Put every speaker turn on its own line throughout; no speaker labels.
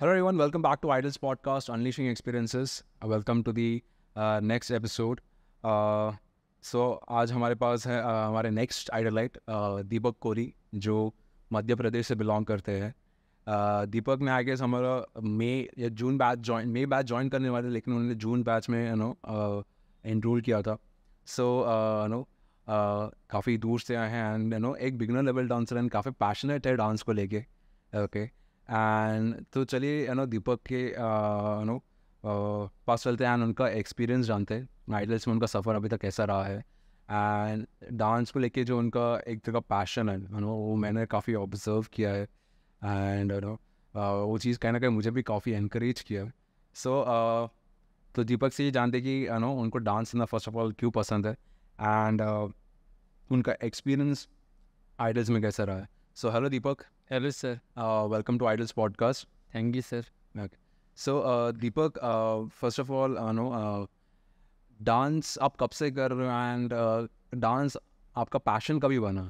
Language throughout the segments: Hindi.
Hello, everyone. Welcome back to Idols Podcast, Unleashing Experiences. Uh, welcome to the uh, next episode. So uh, so, आज हमारे पास है uh, हमारे नेक्स्ट आइडलाइट दीपक कोरी जो मध्य प्रदेश से बिलोंग करते हैं uh, दीपक ने आगे हमारा मे या June batch join May batch join करने वाले लेकिन उन्होंने जून बैच में यू नो एनरोल किया था सो यू नो काफ़ी दूर से आए हैं एंड यू नो एक बिगनर लेवल डांसर एंड काफ़ी पैशनेट है डांस को लेके ओके okay. एंड तो चलिए यू नो दीपक के यू uh, नो uh, पास चलते हैं एंड उनका एक्सपीरियंस जानते हैं आइडल्स में उनका सफ़र अभी तक कैसा रहा है एंड डांस को लेके जो उनका एक तरह का पैशन है यू नो वो मैंने काफ़ी ऑब्जर्व किया है एंड यू नो वो चीज़ कहीं ना कहीं मुझे भी काफ़ी इनक्रेज किया है सो so, uh, तो दीपक से ये जानते कि यू नो उनको डांस करना फर्स्ट ऑफ ऑल क्यों पसंद है एंड uh, उनका एक्सपीरियंस आइडल्स में कैसा रहा है so hello Deepak hello sir welcome to Idols podcast thank you sir so Deepak first of all know dance आप कब से कर रहे हो एंड डांस uh, आपका पैशन कभी बना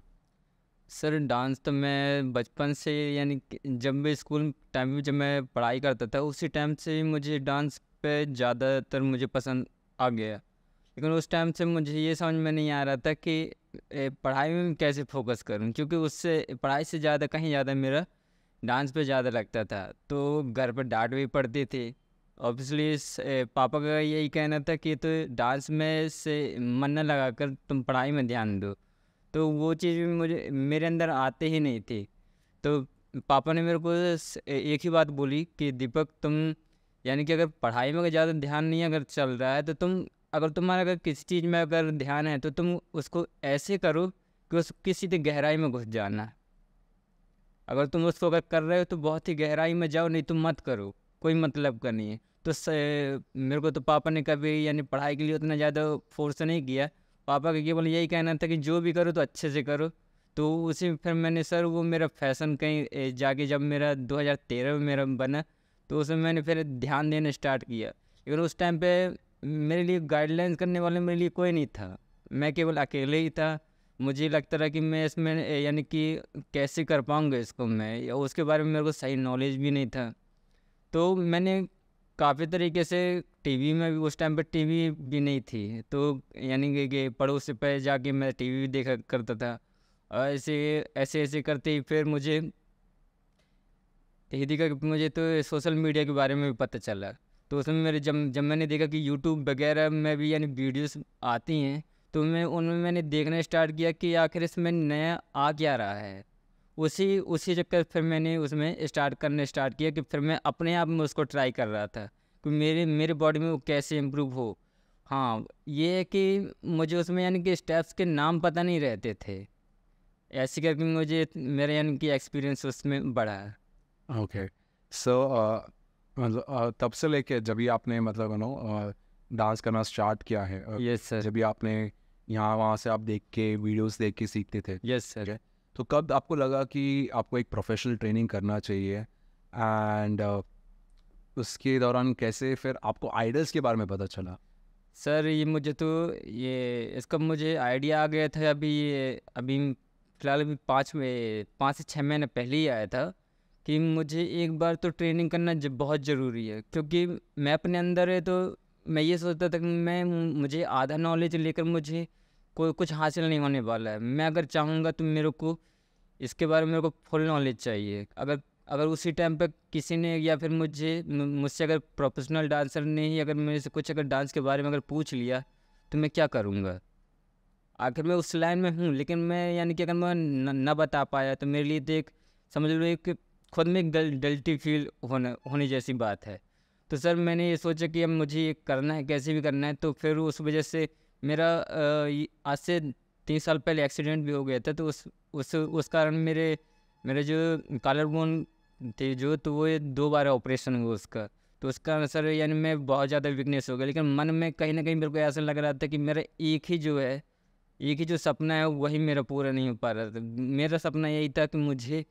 सर डांस तो मैं बचपन से यानी जब मैं स्कूल टाइम में जब मैं पढ़ाई करता था उसी टाइम से मुझे डांस पे ज़्यादातर मुझे पसंद आ गया लेकिन उस टाइम से मुझे ये समझ में नहीं आ रहा था कि पढ़ाई में कैसे फोकस करूँ क्योंकि उससे पढ़ाई से ज़्यादा कहीं ज़्यादा मेरा डांस पे ज़्यादा लगता था तो घर पर डांट भी पड़ती थी ऑब्वियसली पापा का यही कहना था कि तो डांस में से मन न लगा कर तुम पढ़ाई में ध्यान दो तो वो चीज़ भी मुझे मेरे अंदर आते ही नहीं थी तो पापा ने मेरे को एक ही बात बोली कि दीपक तुम यानी कि अगर पढ़ाई में ज़्यादा ध्यान नहीं अगर चल रहा है तो तुम अगर तुम्हारा अगर किसी चीज़ में अगर ध्यान है तो तुम उसको ऐसे करो कि उस किसी की गहराई में घुस जाना अगर तुम उसको अगर कर रहे हो तो बहुत ही गहराई में जाओ नहीं तुम तो मत करो कोई मतलब का नहीं है तो मेरे को तो पापा ने कभी यानी पढ़ाई के लिए उतना ज़्यादा फोर्स नहीं किया पापा का केवल यही कहना था कि जो भी करो तो अच्छे से करो तो उसी फिर मैंने सर वो मेरा फैशन कहीं जाके जब मेरा 2013 में मेरा बना तो उसमें मैंने फिर ध्यान देना स्टार्ट किया लेकिन उस टाइम पे मेरे लिए गाइडलाइंस करने वाले मेरे लिए कोई नहीं था मैं केवल अकेले ही था मुझे लगता रहा कि मैं इसमें यानी कि कैसे कर पाऊँगा इसको मैं या उसके बारे में मेरे को सही नॉलेज भी नहीं था तो मैंने काफ़ी तरीके से टीवी में भी उस टाइम पर टीवी भी नहीं थी तो यानी कि पड़ोस पहले जाके मैं टीवी भी देखा करता था और ऐसे ऐसे ऐसे करते ही फिर मुझे हिंदी का मुझे तो सोशल मीडिया के बारे में भी पता चला तो उसमें मेरे जब जब मैंने देखा कि यूट्यूब वगैरह में भी यानी वीडियोस आती हैं तो मैं उनमें मैंने देखना स्टार्ट किया कि आखिर इसमें नया आ क्या रहा है उसी उसी चक्कर फिर मैंने उसमें स्टार्ट करना स्टार्ट किया कि फिर मैं अपने आप में उसको ट्राई कर रहा था कि मेरे मेरे बॉडी में वो कैसे इम्प्रूव हो हाँ ये है कि मुझे उसमें यानी कि स्टेप्स के नाम पता नहीं रहते थे ऐसे करके मुझे मेरा यानी कि एक्सपीरियंस उसमें बढ़ा
ओके सो uh, मतलब तब से लेके जब भी आपने मतलब नो डांस करना स्टार्ट किया है यस सर जब भी आपने यहाँ वहाँ से आप देख के वीडियोस देख के सीखते थे यस सर तो कब आपको लगा कि आपको एक प्रोफेशनल ट्रेनिंग करना चाहिए एंड उसके दौरान कैसे फिर आपको आइडल्स के बारे में पता चला
सर ये मुझे तो ये इसका मुझे आइडिया आ गया था अभी अभी फ़िलहाल अभी पाँच में पाँच से छः महीने पहले ही आया था कि मुझे एक बार तो ट्रेनिंग करना बहुत ज़रूरी है क्योंकि मैं अपने अंदर है तो मैं ये सोचता था कि मैं मुझे आधा नॉलेज लेकर मुझे कोई कुछ हासिल नहीं होने वाला है मैं अगर चाहूँगा तो मेरे को इसके बारे में मेरे को फुल नॉलेज चाहिए अगर अगर उसी टाइम पर किसी ने या फिर मुझे मुझसे अगर प्रोफेशनल डांसर ने ही अगर मेरे से कुछ अगर डांस के बारे में अगर पूछ लिया तो मैं क्या करूँगा आखिर मैं उस लाइन में हूँ लेकिन मैं यानी कि अगर मैं न, न बता पाया तो मेरे लिए देख तो समझ लो एक खुद में एक डल डल्टी फील होना होने जैसी बात है तो सर मैंने ये सोचा कि अब मुझे ये करना है कैसे भी करना है तो फिर उस वजह से मेरा आज से तीन साल पहले एक्सीडेंट भी हो गया था तो उस उस उस कारण मेरे मेरे जो कालर बोन थे जो तो वो दो बार ऑपरेशन हुआ उसका तो उसका सर यानी मैं बहुत ज़्यादा वीकनेस हो गया लेकिन मन में कहीं ना कहीं मेरे को ऐसा लग रहा था कि मेरा एक ही जो है एक ही जो सपना है वही मेरा पूरा नहीं हो पा रहा था मेरा सपना यही था कि मुझे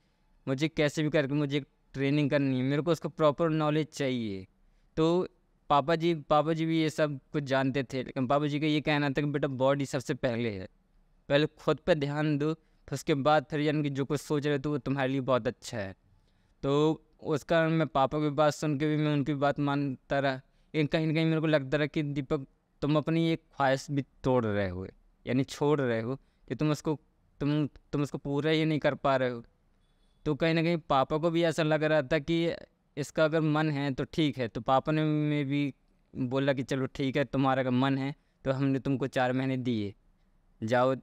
मुझे कैसे भी करके मुझे ट्रेनिंग करनी है मेरे को उसका प्रॉपर नॉलेज चाहिए तो पापा जी पापा जी भी ये सब कुछ जानते थे लेकिन पापा जी का ये कहना था कि बेटा बॉडी सबसे पहले है पहले खुद पर ध्यान दो तो उसके बाद फिर यानी कि जो कुछ सोच रहे थे तो वो तुम्हारे लिए बहुत अच्छा है तो उसका मैं पापा की बात सुन के भी मैं उनकी बात मानता रहा लेकिन कहीं ना कहीं मेरे को लगता रहा कि दीपक तुम अपनी एक ख्वाहिश भी तोड़ रहे हो यानी छोड़ रहे हो कि तुम उसको तुम तुम उसको पूरा ही नहीं कर पा रहे हो तो कहीं ना कहीं पापा को भी ऐसा लग रहा था कि इसका अगर मन है तो ठीक है तो पापा ने में भी बोला कि चलो ठीक है तुम्हारा अगर मन है तो हमने तुमको चार महीने दिए जाओ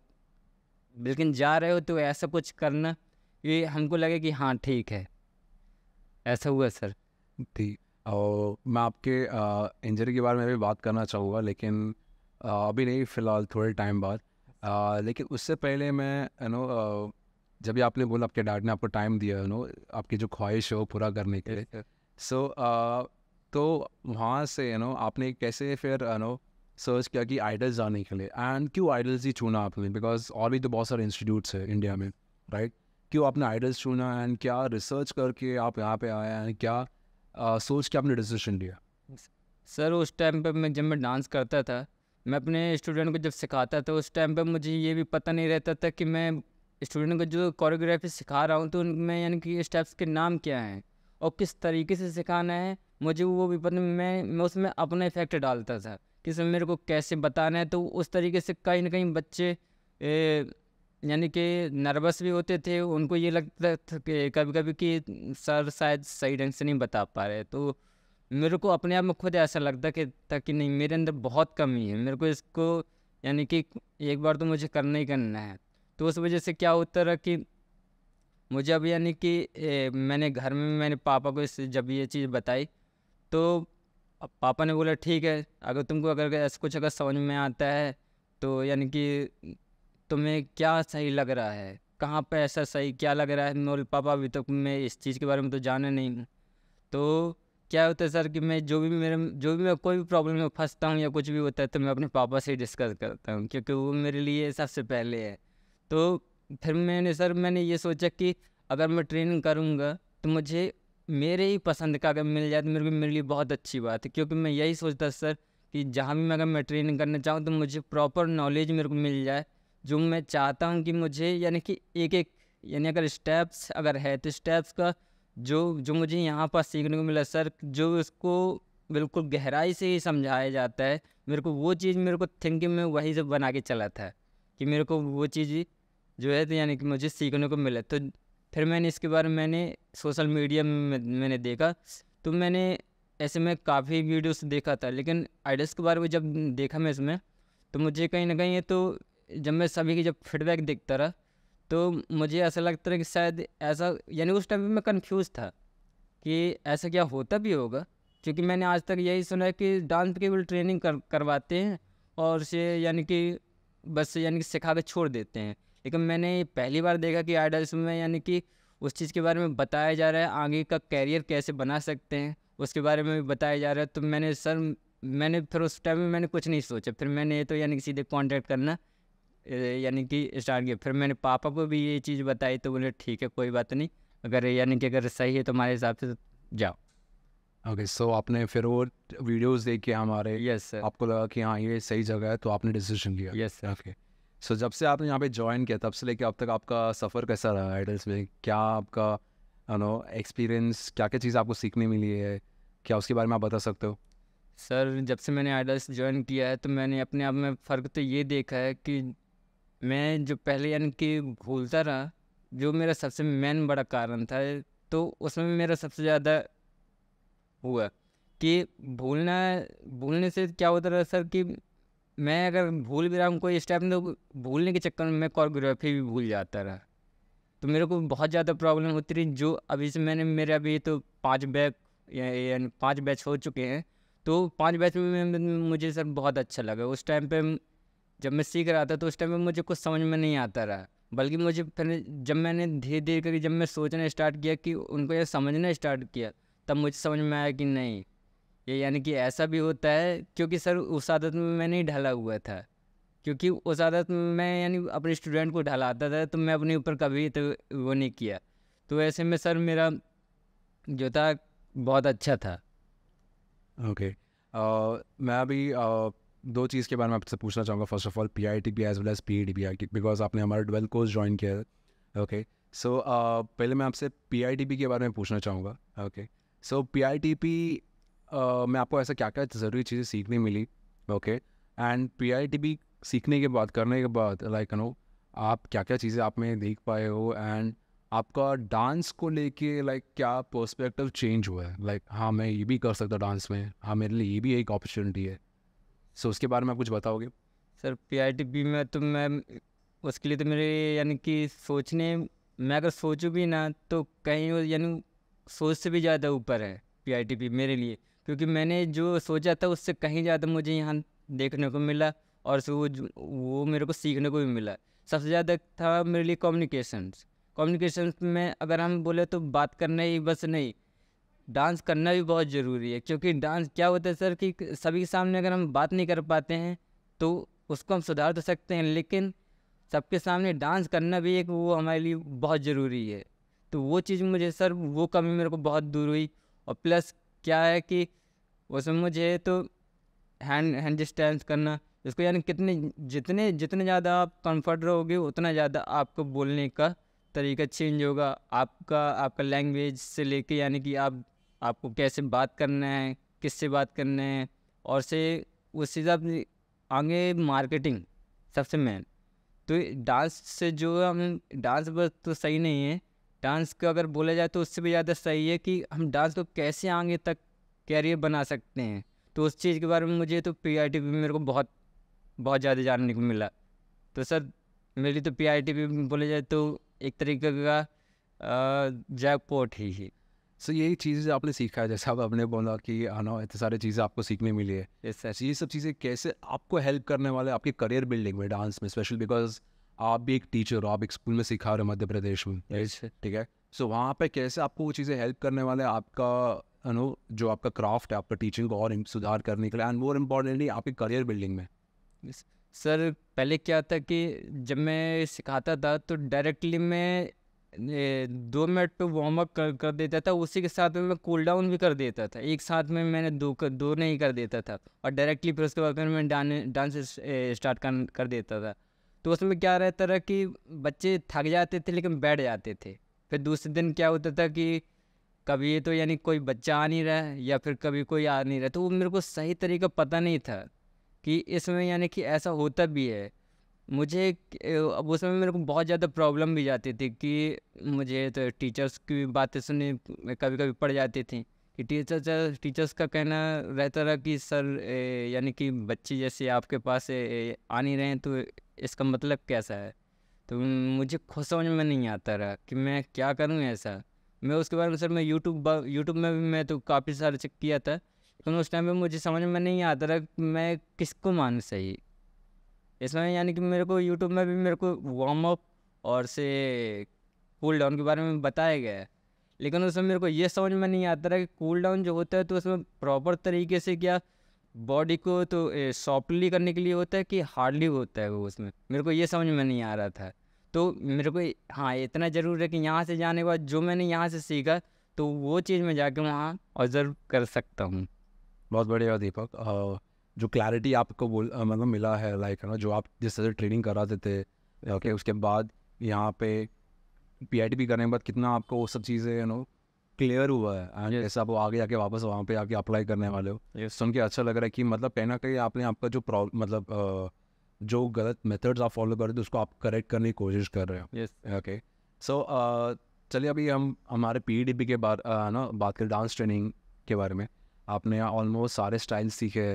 लेकिन जा रहे हो तो ऐसा कुछ करना ये हमको लगे कि हाँ ठीक है ऐसा हुआ सर
ठीक और मैं आपके इंजरी के बारे में भी बात करना चाहूँगा लेकिन आ, अभी नहीं फ़िलहाल थोड़े टाइम बाद आ, लेकिन उससे पहले मैं यू नो जब भी आपने बोला आपके डैड ने आपको टाइम दिया है नो आपकी जो ख्वाहिश है वो पूरा करने के लिए सो so, uh, तो वहाँ से यू नो आपने कैसे फिर यू नो सर्च किया कि आइडल्स जाने के लिए एंड क्यों आइडल्स ही चुना आपने बिकॉज और भी तो बहुत सारे इंस्टीट्यूट्स हैं इंडिया में राइट right? क्यों आपने आइडल्स चुना एंड क्या रिसर्च करके आप यहाँ पे आए एंड क्या uh, सोच के आपने डिसीजन लिया
सर उस टाइम पे मैं जब मैं डांस करता था मैं अपने स्टूडेंट को जब सिखाता था उस टाइम पे मुझे ये भी पता नहीं रहता था कि मैं स्टूडेंट को जो कोरियोग्राफी सिखा रहा हूँ तो उनमें यानी कि स्टेप्स के नाम क्या हैं और किस तरीके से सिखाना है मुझे वो भी पता मैं मैं उसमें अपना इफेक्ट डालता था कि इसमें मेरे को कैसे बताना है तो उस तरीके से कहीं ना कहीं बच्चे यानी कि नर्वस भी होते थे उनको ये लगता था कि कभी कभी कि सर शायद सही ढंग से नहीं बता पा रहे तो मेरे को अपने आप में खुद ऐसा लगता कि था कि नहीं मेरे अंदर बहुत कमी है मेरे को इसको यानी कि एक बार तो मुझे करना ही करना है तो उस वजह से क्या होता रहा कि मुझे अब यानी कि ए, मैंने घर में मैंने पापा को इस जब ये चीज़ बताई तो पापा ने बोला ठीक है अगर तुमको अगर ऐसा कुछ अगर समझ में आता है तो यानी कि तुम्हें क्या सही लग रहा है कहाँ पर ऐसा सही क्या लग रहा है मैं पापा अभी तक तो मैं इस चीज़ के बारे में तो जाना नहीं हूँ तो क्या होता है सर कि मैं जो भी मेरे जो भी मैं कोई भी प्रॉब्लम में फंसता हूँ या कुछ भी होता है तो मैं अपने पापा से डिस्कस करता हूँ क्योंकि वो मेरे लिए सबसे पहले है तो फिर मैंने सर मैंने ये सोचा कि अगर मैं ट्रेनिंग करूँगा तो मुझे मेरे ही पसंद का अगर मिल जाए तो मेरे को मेरे लिए बहुत अच्छी बात है क्योंकि मैं यही सोचता सर कि जहाँ भी मैं अगर मैं ट्रेनिंग करना चाहूँ तो मुझे प्रॉपर नॉलेज मेरे को मिल जाए जो मैं चाहता हूँ कि मुझे यानी कि एक एक यानी अगर स्टेप्स अगर है तो स्टेप्स का जो जो मुझे यहाँ पर सीखने को मिला सर जो उसको बिल्कुल गहराई से ही समझाया जाता है मेरे को वो चीज़ मेरे को थिंकिंग में वही से बना के चला था कि मेरे को वो चीज़ जो है तो यानी कि मुझे सीखने को मिला तो फिर मैंने इसके बारे में मैंने सोशल मीडिया में मैंने देखा तो मैंने ऐसे में काफ़ी वीडियोस देखा था लेकिन आइडल्स के बारे में जब देखा मैं इसमें तो मुझे कहीं ना कहीं ये तो जब मैं सभी की जब फीडबैक देखता रहा तो मुझे ऐसा लगता रहा कि शायद ऐसा यानी उस टाइम मैं कन्फ्यूज़ था कि ऐसा क्या होता भी होगा क्योंकि मैंने आज तक यही सुना है कि डांस केवल ट्रेनिंग कर करवाते हैं और उसे यानी कि बस यानी कि सिखा के छोड़ देते हैं लेकिन मैंने पहली बार देखा कि आइडल्स में यानी कि उस चीज़ के बारे में बताया जा रहा है आगे का कैरियर कैसे बना सकते हैं उसके बारे में भी बताया जा रहा है तो मैंने सर मैंने फिर उस टाइम में मैंने कुछ नहीं सोचा फिर मैंने ये तो यानी कि सीधे कॉन्टैक्ट करना यानी कि स्टार्ट किया फिर मैंने पापा को भी ये चीज़ बताई तो बोले ठीक है कोई बात नहीं अगर यानी कि अगर सही है तो हमारे हिसाब से तो जाओ
ओके okay, सो so आपने फिर वो वीडियोस देखे हमारे यस yes, सर आपको लगा कि हाँ ये सही जगह है तो आपने डिसीजन लिया yes sir okay so so, जब से आपने यहाँ पे ज्वाइन किया तब से लेके अब तक आपका सफ़र कैसा रहा आइडल्स में क्या आपका यू नो एक्सपीरियंस क्या क्या चीज़ आपको सीखने मिली है क्या उसके बारे में आप बता सकते हो
सर जब से मैंने आइडल्स ज्वाइन किया है तो मैंने अपने आप में फ़र्क तो ये देखा है कि मैं जो पहले यानी कि भूलता रहा जो मेरा सबसे मेन बड़ा कारण था तो उसमें मेरा सबसे ज़्यादा हुआ कि भूलना भूलने से क्या होता रहा सर कि मैं अगर भूल भी रहा हूँ कोई स्टेप तो भूलने के चक्कर में मैं कोरियोग्राफी भी भूल जाता रहा तो मेरे को बहुत ज़्यादा प्रॉब्लम होती रही जो अभी से मैंने मेरे अभी तो पाँच बैच यानी पाँच बैच हो चुके हैं तो पाँच बैच में मुझे सर बहुत अच्छा लगा उस टाइम पर जब मैं सीख रहा था तो उस टाइम पर मुझे कुछ समझ में नहीं आता रहा बल्कि मुझे फिर जब मैंने धीरे धीरे करके जब मैं सोचना स्टार्ट किया कि उनको यह समझना स्टार्ट किया तब मुझे समझ में आया कि नहीं ये यानी कि ऐसा भी होता है क्योंकि सर उस आदत में मैं नहीं ढला हुआ था क्योंकि उस आदत में मैं यानी अपने स्टूडेंट को ढलाता था तो मैं अपने ऊपर कभी तो वो नहीं किया तो ऐसे में सर मेरा जो था बहुत अच्छा था
ओके okay. uh, मैं अभी uh, दो चीज़ के बारे में आपसे पूछना चाहूँगा first of all P I T P as well as P E D P I T because आपने हमारा ट्वेल्थ कोर्स ज्वाइन किया है ओके सो पहले मैं आपसे पी आई टी पी के बारे में पूछना चाहूँगा okay so P I T P मैं आपको ऐसा क्या क्या ज़रूरी चीज़ें सीखने मिली okay and P I T सीखने के बाद करने के बाद लाइक नो आप क्या क्या चीज़ें आप में देख पाए हो एंड आपका डांस को लेके लाइक क्या पर्सपेक्टिव चेंज हुआ है लाइक हाँ मैं ये भी कर सकता डांस में हाँ मेरे लिए ये भी एक अपॉर्चुनिटी है सो उसके बारे में आप कुछ बताओगे
सर पी आई टी में तो मैं उसके लिए तो मेरे यानी कि सोचने मैं अगर सोचूँ भी ना तो कहीं यानी सोच से भी ज़्यादा ऊपर है पी मेरे लिए क्योंकि मैंने जो सोचा था उससे कहीं ज़्यादा मुझे यहाँ देखने को मिला और वो वो मेरे को सीखने को भी मिला सबसे ज़्यादा था मेरे लिए कम्युनिकेशंस कम्युनिकेशंस में अगर हम बोले तो बात करना ही बस नहीं डांस करना भी बहुत ज़रूरी है क्योंकि डांस क्या होता है सर कि सभी के सामने अगर हम बात नहीं कर पाते हैं तो उसको हम सुधार तो सकते हैं लेकिन सबके सामने डांस करना भी एक वो हमारे लिए बहुत ज़रूरी है तो वो चीज़ मुझे सर वो कमी मेरे को बहुत दूर हुई और प्लस क्या है कि उसमें मुझे तो हैंड हैंड स्टैंड करना इसको यानी कितने जितने जितने ज़्यादा आप कंफर्ट रहोगे उतना ज़्यादा आपको बोलने का तरीका चेंज होगा आपका आपका लैंग्वेज से लेके यानी कि आप आपको कैसे बात करना है किससे बात करना है और से उस हिसाब से आगे मार्केटिंग सबसे मेन तो डांस से जो हम डांस बस तो सही नहीं है डांस को अगर बोला जाए तो उससे भी ज़्यादा सही है कि हम डांस को कैसे आगे तक कैरियर बना सकते हैं तो उस चीज़ के बारे में मुझे तो पी आई टी में मेरे को बहुत बहुत ज़्यादा जानने को मिला तो सर मेरी तो पी आई टी में बोले जाए तो एक तरीके का जैकपॉट
ही है सो so, यही चीज़ आपने सीखा है जैसा आपने बोला कि आना हाँ, इतने सारी चीज़ें आपको सीखने मिली है yes, ये सब चीज़ें कैसे आपको हेल्प करने वाले आपके करियर बिल्डिंग में डांस में स्पेशल बिकॉज आप भी एक टीचर हो आप एक स्कूल में सिखा रहे हो मध्य प्रदेश में ठीक है सो वहाँ पे कैसे आपको वो चीज़ें हेल्प करने वाले आपका नो जो आपका क्राफ्ट है आपका टीचिंग को और सुधार करने के लिए एंड
मोर इम्पोर्टेंटली आपकी करियर बिल्डिंग में सर पहले क्या था कि जब मैं सिखाता था तो डायरेक्टली मैं दो मिनट पे वार्म अप कर, कर देता था उसी के साथ में मैं कूल डाउन भी कर देता था एक साथ में मैंने दो कर दो नहीं कर देता था और डायरेक्टली फिर उसके बाद फिर मैं डांस स्टार्ट कर, कर देता था तो उसमें क्या रहता रहा कि बच्चे थक जाते थे लेकिन बैठ जाते थे फिर दूसरे दिन क्या होता था कि कभी ये तो यानी कोई बच्चा आ नहीं रहा या फिर कभी कोई आ नहीं रहा तो वो मेरे को सही तरीका पता नहीं था कि इसमें यानी कि ऐसा होता भी है मुझे अब उस समय मेरे को बहुत ज़्यादा प्रॉब्लम भी जाती थी कि मुझे तो टीचर्स की बातें सुनने कभी कभी पड़ जाती थी कि टीचर टीचर्स का कहना रहता रहा कि सर यानी कि बच्चे जैसे आपके पास आ नहीं रहे हैं तो इसका मतलब कैसा है तो मुझे खुद समझ में नहीं आता रहा कि मैं क्या करूं ऐसा मैं उसके बारे में सर मैं यूट्यूब यूट्यूब में भी मैं तो काफ़ी सारा चेक किया था लेकिन उस टाइम पे मुझे समझ में नहीं आता रहा कि मैं किसको मानूँ सही इसमें यानी कि मेरे को यूट्यूब में भी मेरे को वार्म अप और से कूल डाउन के बारे में बताया गया है लेकिन उसमें मेरे को ये समझ में नहीं आता रहा कि कूल डाउन जो होता है तो उसमें प्रॉपर तरीके से क्या बॉडी को तो सॉफ्टली करने के लिए होता है कि हार्डली होता है वो उसमें मेरे को ये समझ में नहीं आ रहा था तो मेरे को हाँ इतना ज़रूर है कि यहाँ से जाने के बाद जो मैंने यहाँ से सीखा तो वो चीज़ मैं जाके वहाँ
ऑब्जर्व कर सकता हूँ बहुत बढ़िया दीपक जो क्लैरिटी आपको बोल मतलब मिला है लाइक है ना जो आप जिस तरह से ट्रेनिंग कराते थे ओके उसके बाद यहाँ पे पी आई टी पी करने के बाद कितना आपको वो सब चीज़ें यू नो क्लियर हुआ है जैसे आप आगे जाके वापस वहाँ पे आके अप्लाई करने वाले हो ये सुन के अच्छा लग रहा है कि मतलब कहीं ना कहीं आपने आपका जो प्रॉब्लम मतलब जो गलत मेथड्स आप फॉलो कर रहे थे उसको आप करेक्ट करने की कोशिश कर रहे हो ओके सो चलिए अभी हम हमारे पी डी पी के बार ना बात करें डांस ट्रेनिंग के बारे में आपने ऑलमोस्ट सारे स्टाइल सीखे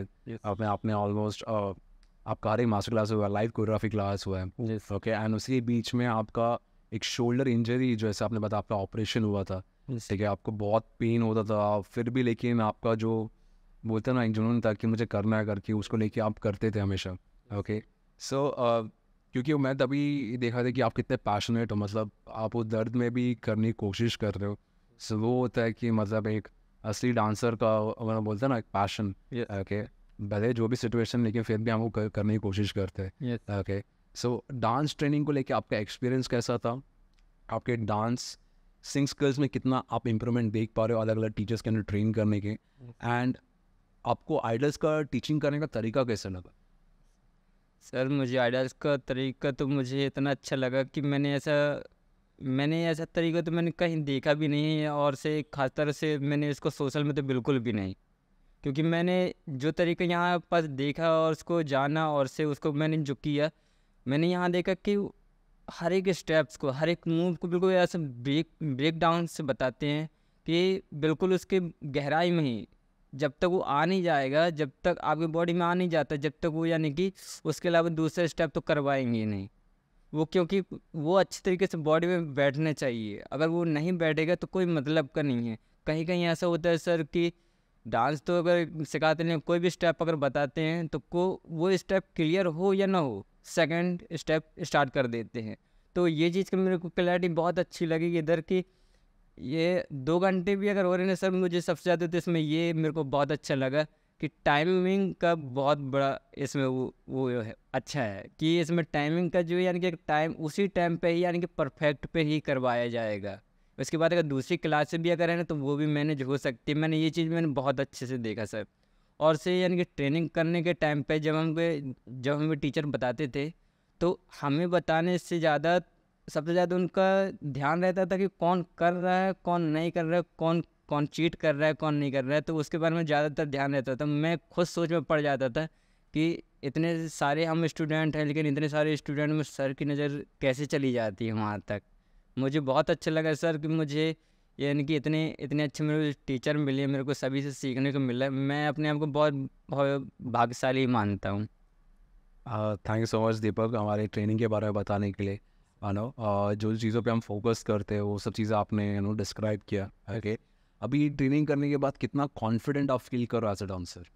आपने आपने ऑलमोस्ट आपका हर एक मास्टर क्लास हुआ लाइव कोरियोग्राफी क्लास हुआ है ओके एंड उसी बीच में आपका एक शोल्डर इंजरी जैसे आपने बताया आपका ऑपरेशन हुआ था ठीक है आपको बहुत पेन होता था फिर भी लेकिन आपका जो बोलते ना एक जुनून था कि मुझे करना है करके उसको लेके आप करते थे हमेशा ओके सो क्योंकि मैं तभी देखा था कि आप कितने पैशनेट हो मतलब आप वो दर्द में भी करने की कोशिश कर रहे हो सो so, वो होता है कि मतलब एक असली डांसर का वरना बोलते हैं ना एक पैशन ओके भले जो भी सिचुएशन लेकिन फिर भी हम वो करने की कोशिश करते हैं ओके सो डांस ट्रेनिंग को लेके आपका एक्सपीरियंस कैसा था आपके डांस सिंग स्किल्स में कितना आप इम्प्रूवमेंट देख पा रहे हो अलग अलग टीचर्स के अंदर ट्रेन करने के एंड
हम्म। आपको आइडल्स का टीचिंग करने का तरीका कैसा लगा सर मुझे आइडल्स का तरीका तो मुझे इतना अच्छा लगा कि मैंने ऐसा मैंने ऐसा तरीका तो मैंने कहीं देखा भी नहीं है और से खास तरह से मैंने इसको सोशल में तो बिल्कुल भी नहीं क्योंकि मैंने जो तरीका यहाँ पर देखा और उसको जाना और से उसको मैंने जो किया मैंने यहाँ देखा कि हर एक स्टेप्स को हर एक मूव को बिल्कुल ऐसे ब्रेक ब्रेक डाउन से बताते हैं कि बिल्कुल उसके गहराई में ही जब तक वो आ नहीं जाएगा जब तक आपके बॉडी में आ नहीं जाता जब तक वो यानी कि उसके अलावा दूसरे स्टेप तो करवाएंगे नहीं वो क्योंकि वो अच्छे तरीके से बॉडी में बैठना चाहिए अगर वो नहीं बैठेगा तो कोई मतलब का नहीं है कहीं कहीं ऐसा होता है सर कि डांस तो अगर सिखाते नहीं कोई भी स्टेप अगर बताते हैं तो को वो स्टेप क्लियर हो या ना हो सेकंड स्टेप स्टार्ट कर देते हैं तो ये चीज़ की मेरे को क्लैरिटी बहुत अच्छी लगी इधर की ये दो घंटे भी अगर हो रहे हैं सर मुझे सबसे ज़्यादा तो इसमें ये मेरे को बहुत अच्छा लगा कि टाइमिंग का बहुत बड़ा इसमें वो वो है अच्छा है कि इसमें टाइमिंग का जो यानी कि टाइम उसी टाइम पे ही यानी कि परफेक्ट पे ही करवाया जाएगा उसके बाद अगर दूसरी क्लास से भी अगर है ना तो वो भी मैनेज हो सकती है मैंने ये चीज़ मैंने बहुत अच्छे से देखा सर और से यानी कि ट्रेनिंग करने के टाइम पे जब हम जब हमें टीचर बताते थे तो हमें बताने से ज़्यादा सबसे ज़्यादा उनका ध्यान रहता था कि कौन कर रहा है कौन नहीं कर रहा है कौन कौन चीट कर रहा है कौन नहीं कर रहा है तो उसके बारे में ज़्यादातर ध्यान रहता था मैं खुद सोच में पड़ जाता था कि इतने सारे हम स्टूडेंट हैं लेकिन इतने सारे स्टूडेंट में सर की नज़र कैसे चली जाती है वहाँ तक मुझे बहुत अच्छा लगा सर कि मुझे यानी कि इतने इतने अच्छे मेरे टीचर मिले मेरे को सभी से सीखने को मिला मैं अपने आप को बहुत बहुत भाग्यशाली मानता हूँ
thank you so much Deepak हमारे ट्रेनिंग के बारे में बताने के लिए नो uh, जो चीज़ों पे हम फोकस करते हैं वो सब चीज़ें आपने यू नो डिस्क्राइब किया ओके okay. अभी ट्रेनिंग करने के बाद कितना कॉन्फिडेंट आप फील करो एज अ डांसर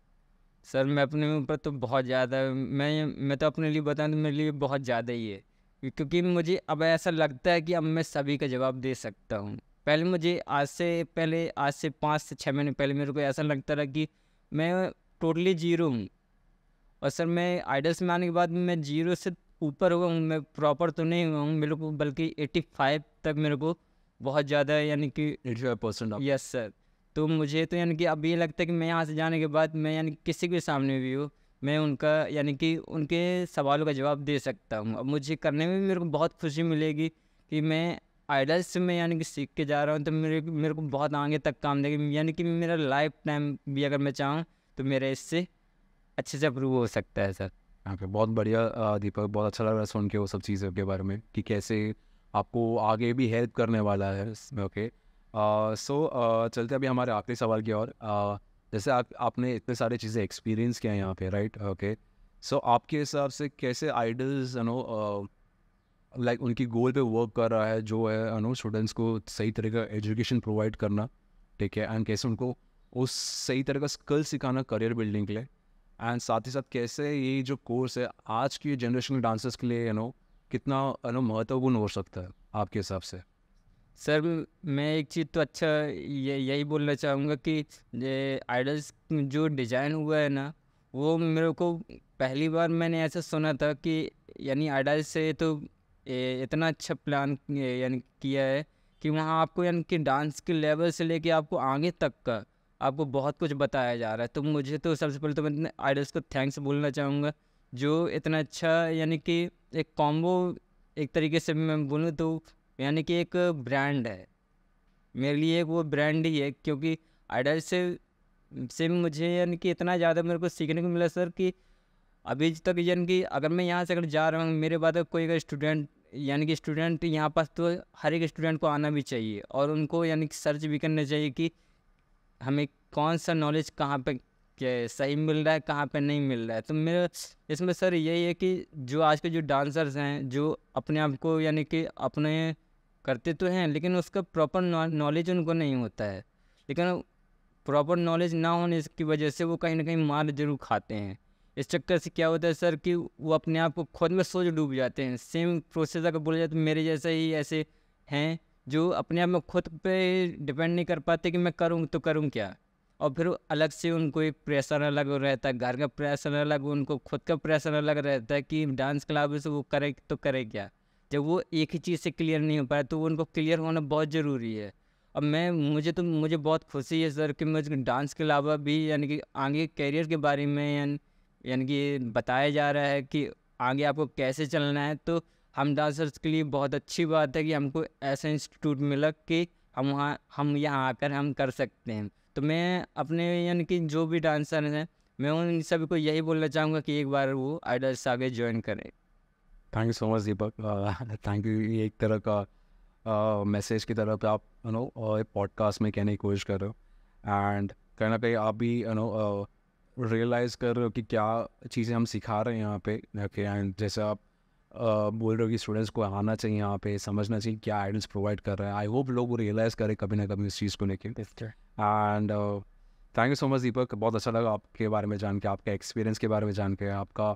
सर मैं अपने ऊपर तो बहुत ज़्यादा मैं मैं तो अपने लिए बताऊँ तो मेरे लिए बहुत ज़्यादा ही है क्योंकि मुझे अब ऐसा लगता है कि अब मैं सभी का जवाब दे सकता हूँ पहले मुझे आज से पहले आज से पाँच से छः महीने पहले मेरे को ऐसा लगता था कि मैं टोटली जीरो हूँ और सर मैं आइडल्स में आने के बाद मैं जीरो से ऊपर हुआ हूँ मैं प्रॉपर तो नहीं हुआ हूँ मेरे को बल्कि एट्टी फाइव तक मेरे को बहुत ज़्यादा यानी कि एटी परसेंट यस सर तो मुझे तो यानी कि अब ये लगता है कि मैं यहाँ से जाने के बाद मैं यानी किसी के सामने भी हूँ मैं उनका यानी कि उनके सवालों का जवाब दे सकता हूँ अब मुझे करने में भी मेरे को बहुत खुशी मिलेगी कि मैं आइडल्स में यानी कि सीख के जा रहा हूँ तो मेरे मेरे को बहुत आगे तक काम देगा यानी कि मेरा लाइफ टाइम भी अगर मैं चाहूँ तो मेरा इससे अच्छे से अप्रूव हो सकता है सर
ओके बहुत बढ़िया दीपक बहुत अच्छा लग रहा है सुन के वो सब चीज़ों के बारे में कि कैसे आपको आगे भी हेल्प करने वाला है ओके सो चलते अभी हमारे आखिरी सवाल की और जैसे आप आपने इतने सारे चीज़ें एक्सपीरियंस किया है यहाँ पे राइट ओके सो आपके हिसाब से कैसे आइडल्स यू नो लाइक उनकी गोल पे वर्क कर रहा है जो है यू नो स्टूडेंट्स को सही तरह का एजुकेशन प्रोवाइड करना ठीक है एंड कैसे उनको उस सही तरह का स्किल सिखाना करियर बिल्डिंग के लिए एंड साथ ही साथ कैसे ये जो कोर्स है आज की जनरेशन डांसर्स के लिए यू नो कितना
यू नो महत्वपूर्ण हो सकता है आपके हिसाब से सर मैं एक चीज़ तो अच्छा ये यही बोलना चाहूँगा कि आइडल्स जो डिज़ाइन हुआ है ना वो मेरे को पहली बार मैंने ऐसा सुना था कि यानी आइडल्स से तो ए, इतना अच्छा प्लान यानी किया है कि वहाँ आपको यानी कि डांस के लेवल से लेके आपको आगे तक का आपको बहुत कुछ बताया जा रहा है तो मुझे तो सबसे पहले तो मैं आइडल्स को थैंक्स बोलना चाहूँगा जो इतना अच्छा यानी कि एक कॉम्बो एक तरीके से मैं बोलूँ तो यानी कि एक ब्रांड है मेरे लिए एक वो ब्रांड ही है क्योंकि आइडल से से मुझे यानी कि इतना ज़्यादा मेरे को सीखने को मिला सर कि अभी तक यानी कि अगर मैं यहाँ से अगर जा रहा हूँ मेरे बाद कोई अगर स्टूडेंट यानी कि स्टूडेंट यहाँ पास तो हर एक स्टूडेंट को आना भी चाहिए और उनको यानी कि सर्च भी करना चाहिए कि हमें कौन सा नॉलेज कहाँ पर सही मिल रहा है कहाँ पे नहीं मिल रहा है तो मेरा इसमें सर यही है कि जो आज के जो डांसर्स हैं जो अपने आप को यानी कि अपने करते तो हैं लेकिन उसका प्रॉपर नॉलेज उनको नहीं होता है लेकिन प्रॉपर नॉलेज ना होने की वजह से वो कहीं ना कहीं मार जरूर खाते हैं इस चक्कर से क्या होता है सर कि वो अपने आप को खुद में सोच डूब जाते हैं सेम प्रोसेस अगर बोला जाए तो मेरे जैसे ही ऐसे हैं जो अपने आप में खुद पे डिपेंड नहीं कर पाते कि मैं करूँ तो करूँ क्या और फिर अलग से उनको एक प्रेशर अलग रहता है घर का प्रेशर अलग उनको खुद का प्रेशर अलग रहता है कि डांस क्लाब से वो करे तो करे क्या जब वो एक ही चीज़ से क्लियर नहीं हो पाया तो उनको क्लियर होना बहुत ज़रूरी है अब मैं मुझे तो मुझे बहुत खुशी है सर कि मुझे डांस के अलावा भी यानी कि आगे कैरियर के बारे में यानी कि बताया जा रहा है कि आगे आपको कैसे चलना है तो हम डांसर्स के लिए बहुत अच्छी बात है कि हमको ऐसा इंस्टीट्यूट मिला कि हम वहाँ हम यहाँ आकर हम कर सकते हैं तो मैं अपने यानी कि जो भी डांसर हैं मैं उन सभी को यही बोलना चाहूँगा कि एक बार वो आइडल्स आगे ज्वाइन करें
thank you so much Deepak thank you ये एक तरह का मैसेज uh, की तरफ आप यू नो पॉडकास्ट में कहने की कोशिश कर रहे हो एंड कहीं ना कहीं आप भी यू नो रियलाइज़ कर रहे हो कि क्या चीज़ें हम सिखा रहे हैं यहाँ पे ओके एंड जैसे आप uh, बोल रहे हो कि स्टूडेंट्स को आना चाहिए यहाँ पे समझना चाहिए क्या आइडेंस प्रोवाइड कर रहे हैं आई होप लोग रियलाइज़ करें कभी ना कभी उस चीज़ को लेकर and thank you so much Deepak बहुत अच्छा लगा आपके बारे में जान के आपके एक्सपीरियंस के बारे में जान के आपका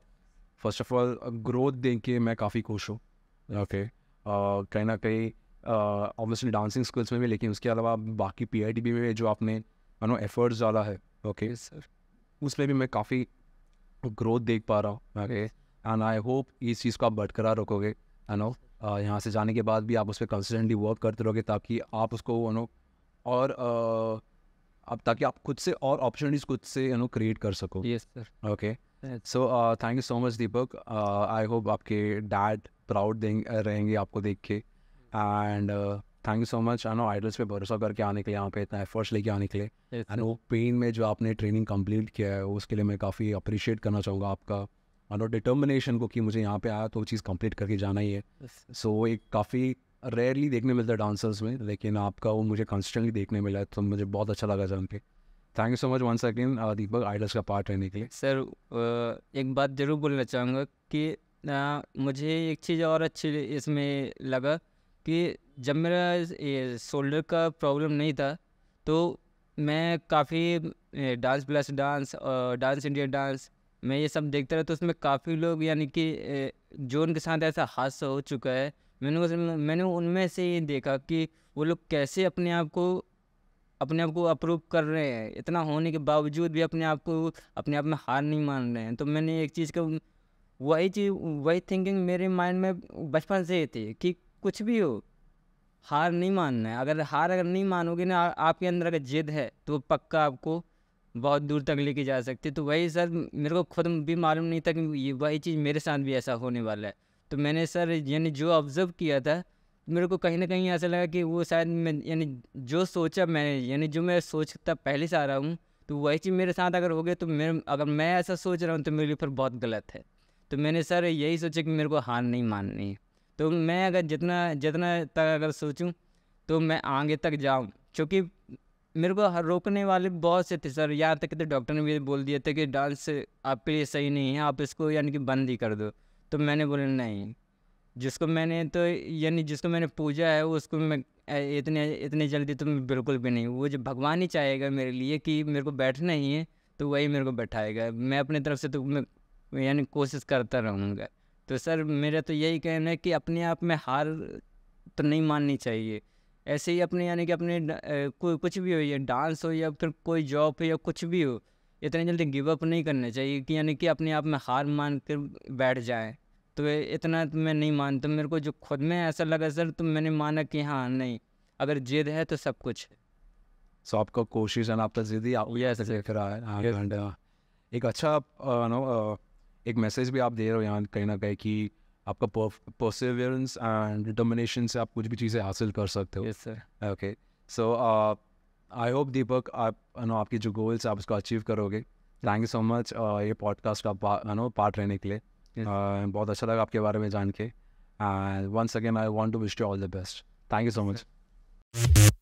फर्स्ट ऑफ ऑल ग्रोथ देख के मैं काफ़ी खुश हूँ ओके कहीं ना कहीं ऑब्वियसली डांसिंग स्किल्स में भी लेकिन उसके अलावा बाकी पी आई टी में जो आपने नो एफर्ट्स डाला है ओके सर उसमें भी मैं काफ़ी ग्रोथ देख पा रहा हूँ ओके एंड आई होप इस चीज़ को आप बरकरार रखोगे एनो नो यहाँ से जाने के बाद भी आप उस पर कंसिस्टेंटली वर्क करते रहोगे ताकि आप उसको यू नो और अब ताकि आप खुद से और अपॉर्चुनिटीज़ खुद से यू नो क्रिएट कर सको yes sir okay so thank you so much Deepak I hope आपके डैड प्राउड रहेंगे आपको देख के and thank you so much I know idols पे भरोसा करके आने के लिए यहाँ पे इतना एफर्ट्स लेके आने के लिए एंड वो पेन में जो आपने ट्रेनिंग कंप्लीट किया है उसके लिए मैं काफ़ी अप्रिशिएट करना चाहूँगा आपका आई नो डिटर्मिनेशन को कि मुझे यहाँ पे आया तो चीज़ कंप्लीट करके जाना ही है सो so, एक काफ़ी रेयरली देखने मिलता है डांसर्स में लेकिन आपका वो मुझे कंस्टेंटली देखने मिला है तो मुझे बहुत अच्छा लगा जान के thank you so much once again Deepak idols का पार्ट रहने के लिए
सर uh, एक बात ज़रूर बोलना चाहूँगा कि आ, मुझे एक चीज़ और अच्छी इसमें लगा कि जब मेरा शोल्डर का प्रॉब्लम नहीं था तो मैं काफ़ी डांस प्लस डांस और डांस इंडिया डांस मैं ये सब देखता रहा तो उसमें काफ़ी लोग यानी कि जो उनके साथ ऐसा हादसा हो चुका है मैंने मैंने उनमें से ये देखा कि वो लोग कैसे अपने आप को अपने आप को अप्रूव कर रहे हैं इतना होने के बावजूद भी अपने आप को अपने आप में हार नहीं मान रहे हैं तो मैंने एक चीज़ का वही चीज़ वही थिंकिंग मेरे माइंड में बचपन से ही थी कि कुछ भी हो हार नहीं मानना है अगर हार अगर नहीं मानोगे ना आपके अंदर अगर जिद है तो पक्का आपको बहुत दूर तक लेके जा सकती तो वही सर मेरे को खुद भी मालूम नहीं था कि ये वही चीज़ मेरे साथ भी ऐसा होने वाला है तो मैंने सर यानी जो ऑब्ज़र्व किया था मेरे को कहीं ना कहीं ऐसा लगा कि वो शायद मैं यानी जो सोचा मैंने यानी जो मैं सोचता पहले से आ रहा हूँ तो वही चीज़ मेरे साथ अगर हो गया तो मेरे अगर मैं ऐसा सोच रहा हूँ तो मेरे लिए फिर बहुत गलत है तो मैंने सर यही सोचा कि मेरे को हार नहीं माननी है तो मैं अगर जितना जितना तक अगर सोचूँ तो मैं आगे तक जाऊँ क्योंकि मेरे को रोकने वाले बहुत से थे सर यहाँ तक तो डॉक्टर ने भी बोल दिया था कि डांस आपके लिए सही नहीं है आप इसको यानी कि बंद ही कर दो तो मैंने बोला नहीं जिसको मैंने तो यानी जिसको मैंने पूजा है उसको मैं इतने इतने जल्दी तो मैं बिल्कुल भी नहीं वो जब भगवान ही चाहेगा मेरे लिए कि मेरे को बैठना ही है तो वही मेरे को बैठाएगा मैं अपनी तरफ से तो मैं यानी कोशिश करता रहूँगा तो सर मेरा तो यही कहना है कि अपने आप में हार तो नहीं माननी चाहिए ऐसे ही अपने यानी कि अपने कोई कुछ भी हो या डांस हो या फिर कोई जॉब हो या कुछ भी हो इतने जल्दी गिव अप नहीं करना चाहिए कि यानी कि अपने आप में हार मान कर बैठ जाएँ तो इतना तो मैं नहीं मानता मेरे को जो खुद में ऐसा लगा सर तो मैंने माना कि हाँ नहीं अगर जिद है तो सब कुछ सो
सो आपका कोशिश है आपका जिद ही देख रहा है एक अच्छा नो एक मैसेज भी आप दे रहे हो यहाँ कहीं ना कहीं कि आपका परसिवियरेंस एंड डिटर्मिनेशन से आप कुछ भी चीज़ें हासिल कर सकते हो sir okay so I hope Deepak आप नो आपकी जो गोल्स आप उसको अचीव करोगे थैंक यू सो मच ये पॉडकास्ट का नो पार्ट रहने के लिए Uh, बहुत अच्छा लगा आपके बारे में जान के and once again I want to wish you all the best thank you so much